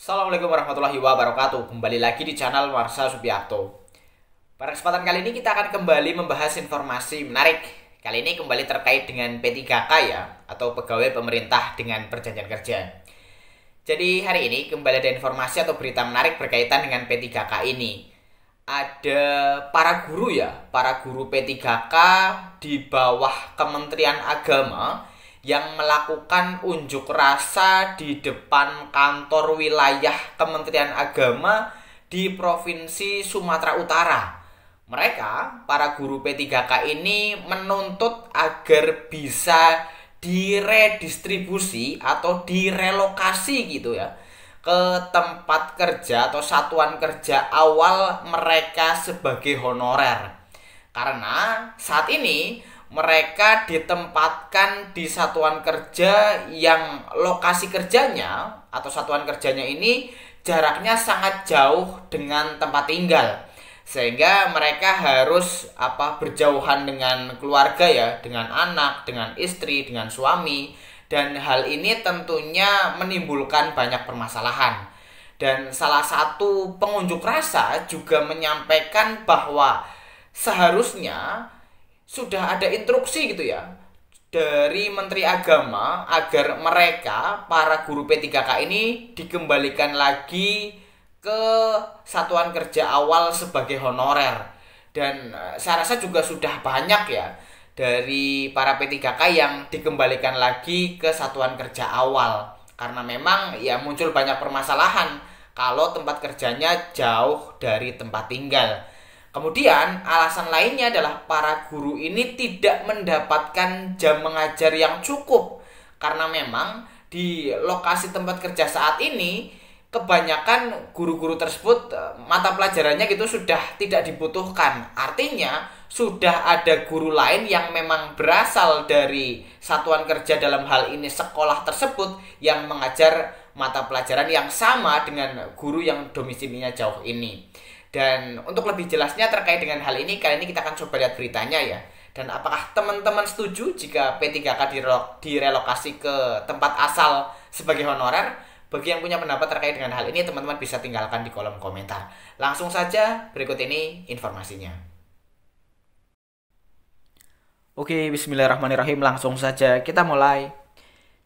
Assalamualaikum warahmatullahi wabarakatuh Kembali lagi di channel Warsa Subiakto Pada kesempatan kali ini kita akan kembali membahas informasi menarik Kali ini kembali terkait dengan P3K ya Atau Pegawai Pemerintah dengan Perjanjian Kerja Jadi hari ini kembali ada informasi atau berita menarik berkaitan dengan P3K ini ada para guru ya, para guru P3K di bawah Kementerian Agama yang melakukan unjuk rasa di depan kantor wilayah Kementerian Agama di Provinsi Sumatera Utara. Mereka, para guru P3K ini menuntut agar bisa diredistribusi atau direlokasi gitu ya ke tempat kerja atau satuan kerja awal mereka sebagai honorer. Karena saat ini mereka ditempatkan di satuan kerja yang lokasi kerjanya atau satuan kerjanya ini jaraknya sangat jauh dengan tempat tinggal sehingga mereka harus apa berjauhan dengan keluarga ya dengan anak dengan istri dengan suami dan hal ini tentunya menimbulkan banyak permasalahan dan salah satu pengunjuk rasa juga menyampaikan bahwa seharusnya sudah ada instruksi gitu ya dari Menteri Agama agar mereka para guru P3K ini dikembalikan lagi ke satuan kerja awal sebagai honorer dan eh, saya rasa juga sudah banyak ya dari para P3K yang dikembalikan lagi ke satuan kerja awal karena memang ya muncul banyak permasalahan kalau tempat kerjanya jauh dari tempat tinggal Kemudian alasan lainnya adalah para guru ini tidak mendapatkan jam mengajar yang cukup karena memang di lokasi tempat kerja saat ini kebanyakan guru-guru tersebut eh, mata pelajarannya gitu sudah tidak dibutuhkan. Artinya sudah ada guru lain yang memang berasal dari satuan kerja dalam hal ini sekolah tersebut yang mengajar mata pelajaran yang sama dengan guru yang domisilinya jauh ini. Dan untuk lebih jelasnya terkait dengan hal ini, kali ini kita akan coba lihat beritanya ya. Dan apakah teman-teman setuju jika P3K direlokasi ke tempat asal sebagai honorer? Bagi yang punya pendapat terkait dengan hal ini, teman-teman bisa tinggalkan di kolom komentar. Langsung saja, berikut ini informasinya. Oke, bismillahirrahmanirrahim. Langsung saja kita mulai.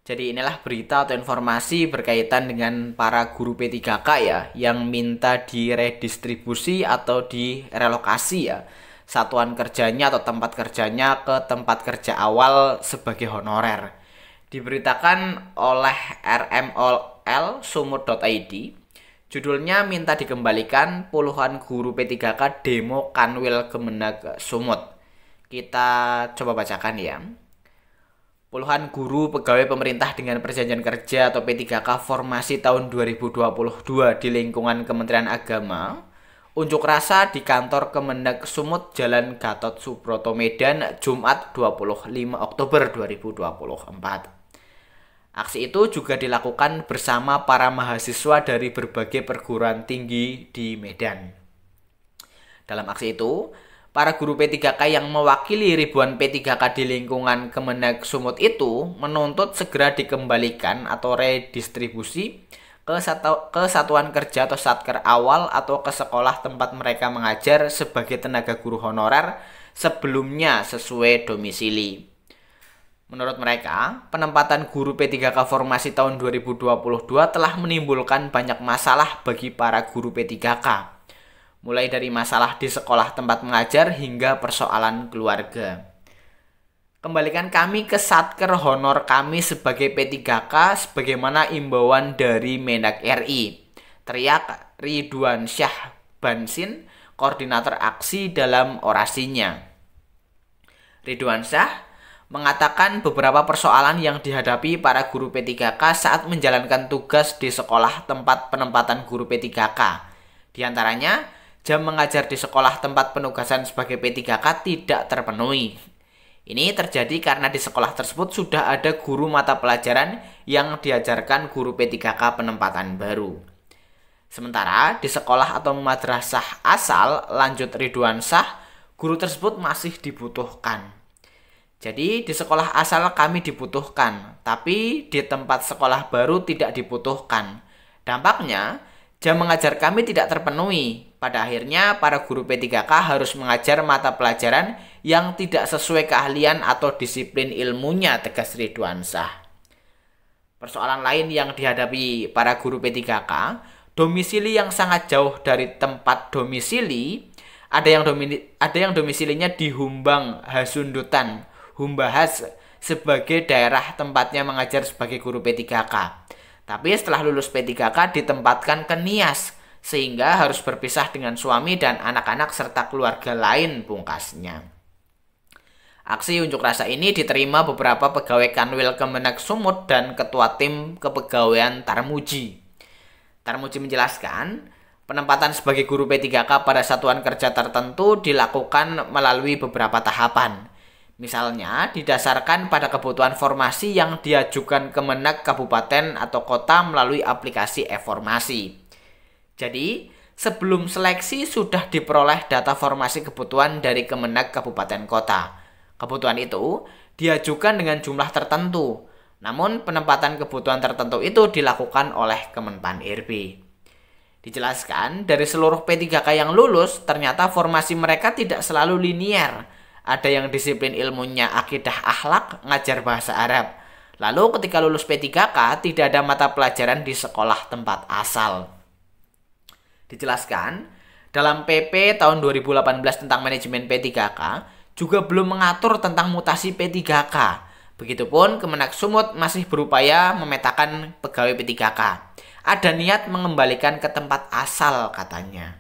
Jadi inilah berita atau informasi berkaitan dengan para guru P3K ya yang minta diredistribusi atau direlokasi ya satuan kerjanya atau tempat kerjanya ke tempat kerja awal sebagai honorer. Diberitakan oleh rmol sumur.id judulnya minta dikembalikan puluhan guru P3K demo Kanwil Kemenag Sumut. Kita coba bacakan ya. Puluhan guru pegawai pemerintah dengan perjanjian kerja atau P3K formasi tahun 2022 di lingkungan Kementerian Agama unjuk rasa di kantor Kemenag Sumut Jalan Gatot Subroto Medan Jumat 25 Oktober 2024. Aksi itu juga dilakukan bersama para mahasiswa dari berbagai perguruan tinggi di Medan. Dalam aksi itu, para guru P3K yang mewakili ribuan P3K di lingkungan Kemenag Sumut itu menuntut segera dikembalikan atau redistribusi ke, satu, ke satuan kerja atau satker awal atau ke sekolah tempat mereka mengajar sebagai tenaga guru honorer sebelumnya sesuai domisili. Menurut mereka, penempatan guru P3K formasi tahun 2022 telah menimbulkan banyak masalah bagi para guru P3K mulai dari masalah di sekolah tempat mengajar hingga persoalan keluarga. Kembalikan kami ke satker honor kami sebagai P3K sebagaimana imbauan dari Menak RI. Teriak Ridwan Syah Bansin, koordinator aksi dalam orasinya. Ridwan Syah mengatakan beberapa persoalan yang dihadapi para guru P3K saat menjalankan tugas di sekolah tempat penempatan guru P3K. Di antaranya, jam mengajar di sekolah tempat penugasan sebagai P3K tidak terpenuhi. Ini terjadi karena di sekolah tersebut sudah ada guru mata pelajaran yang diajarkan guru P3K penempatan baru. Sementara di sekolah atau madrasah asal lanjut Ridwan Sah, guru tersebut masih dibutuhkan. Jadi di sekolah asal kami dibutuhkan, tapi di tempat sekolah baru tidak dibutuhkan. Dampaknya, jam mengajar kami tidak terpenuhi pada akhirnya, para guru P3K harus mengajar mata pelajaran yang tidak sesuai keahlian atau disiplin ilmunya, tegas Ridwan Persoalan lain yang dihadapi para guru P3K, domisili yang sangat jauh dari tempat domisili, ada yang domini, ada yang domisilinya di Humbang Hasundutan, Humbahas sebagai daerah tempatnya mengajar sebagai guru P3K. Tapi setelah lulus P3K ditempatkan ke Nias, sehingga harus berpisah dengan suami dan anak-anak serta keluarga lain pungkasnya. Aksi unjuk rasa ini diterima beberapa pegawai Kanwil Kemenak Sumut dan Ketua Tim Kepegawaian Tarmuji. Tarmuji menjelaskan, penempatan sebagai guru P3K pada satuan kerja tertentu dilakukan melalui beberapa tahapan. Misalnya, didasarkan pada kebutuhan formasi yang diajukan Kemenak Kabupaten atau Kota melalui aplikasi e-formasi. Jadi, sebelum seleksi sudah diperoleh data formasi kebutuhan dari Kemenak Kabupaten Kota. Kebutuhan itu diajukan dengan jumlah tertentu. Namun, penempatan kebutuhan tertentu itu dilakukan oleh Kemenpan IRB. Dijelaskan, dari seluruh P3K yang lulus, ternyata formasi mereka tidak selalu linier. Ada yang disiplin ilmunya akidah akhlak, ngajar bahasa Arab. Lalu ketika lulus P3K, tidak ada mata pelajaran di sekolah tempat asal. Dijelaskan, dalam PP tahun 2018 tentang manajemen P3K juga belum mengatur tentang mutasi P3K. Begitupun Kemenak Sumut masih berupaya memetakan pegawai P3K. Ada niat mengembalikan ke tempat asal katanya.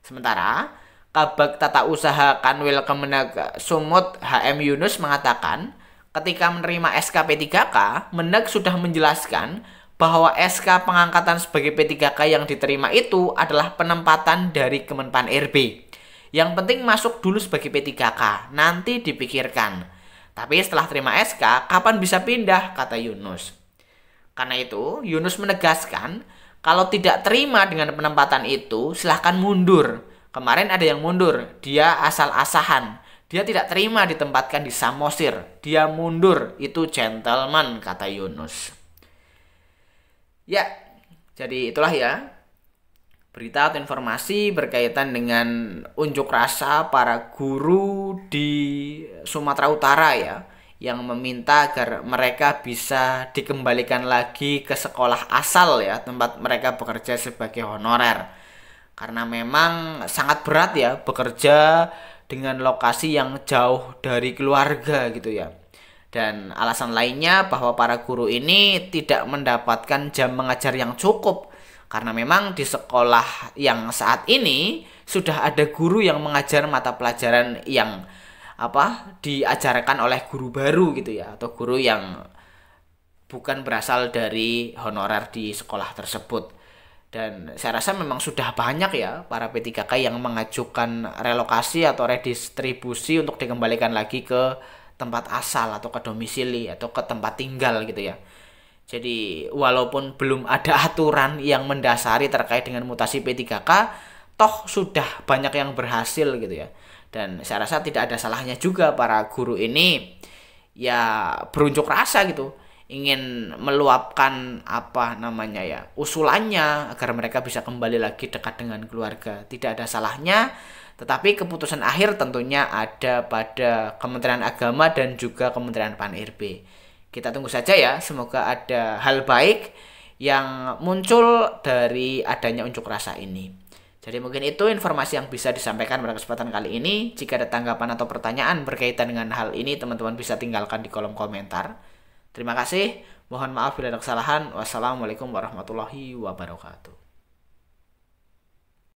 Sementara Kabak Tata Usaha Kanwil Kemenag Sumut HM Yunus mengatakan ketika menerima SKP 3K, Menak sudah menjelaskan bahwa SK pengangkatan sebagai P3K yang diterima itu adalah penempatan dari Kemenpan RB. Yang penting masuk dulu sebagai P3K, nanti dipikirkan. Tapi setelah terima SK, kapan bisa pindah, kata Yunus. Karena itu, Yunus menegaskan, kalau tidak terima dengan penempatan itu, silahkan mundur. Kemarin ada yang mundur, dia asal-asahan. Dia tidak terima ditempatkan di Samosir. Dia mundur, itu gentleman, kata Yunus. Ya, jadi itulah ya berita atau informasi berkaitan dengan unjuk rasa para guru di Sumatera Utara ya yang meminta agar mereka bisa dikembalikan lagi ke sekolah asal ya tempat mereka bekerja sebagai honorer karena memang sangat berat ya bekerja dengan lokasi yang jauh dari keluarga gitu ya dan alasan lainnya bahwa para guru ini tidak mendapatkan jam mengajar yang cukup karena memang di sekolah yang saat ini sudah ada guru yang mengajar mata pelajaran yang apa diajarkan oleh guru baru gitu ya atau guru yang bukan berasal dari honorer di sekolah tersebut. Dan saya rasa memang sudah banyak ya para P3K yang mengajukan relokasi atau redistribusi untuk dikembalikan lagi ke tempat asal atau ke domisili atau ke tempat tinggal gitu ya. Jadi walaupun belum ada aturan yang mendasari terkait dengan mutasi P3K, toh sudah banyak yang berhasil gitu ya. Dan saya rasa tidak ada salahnya juga para guru ini ya berunjuk rasa gitu ingin meluapkan apa namanya ya usulannya agar mereka bisa kembali lagi dekat dengan keluarga tidak ada salahnya tetapi keputusan akhir tentunya ada pada Kementerian Agama dan juga Kementerian Pan RB kita tunggu saja ya semoga ada hal baik yang muncul dari adanya unjuk rasa ini jadi mungkin itu informasi yang bisa disampaikan pada kesempatan kali ini. Jika ada tanggapan atau pertanyaan berkaitan dengan hal ini, teman-teman bisa tinggalkan di kolom komentar. Terima kasih. Mohon maaf bila ada kesalahan. Wassalamualaikum warahmatullahi wabarakatuh.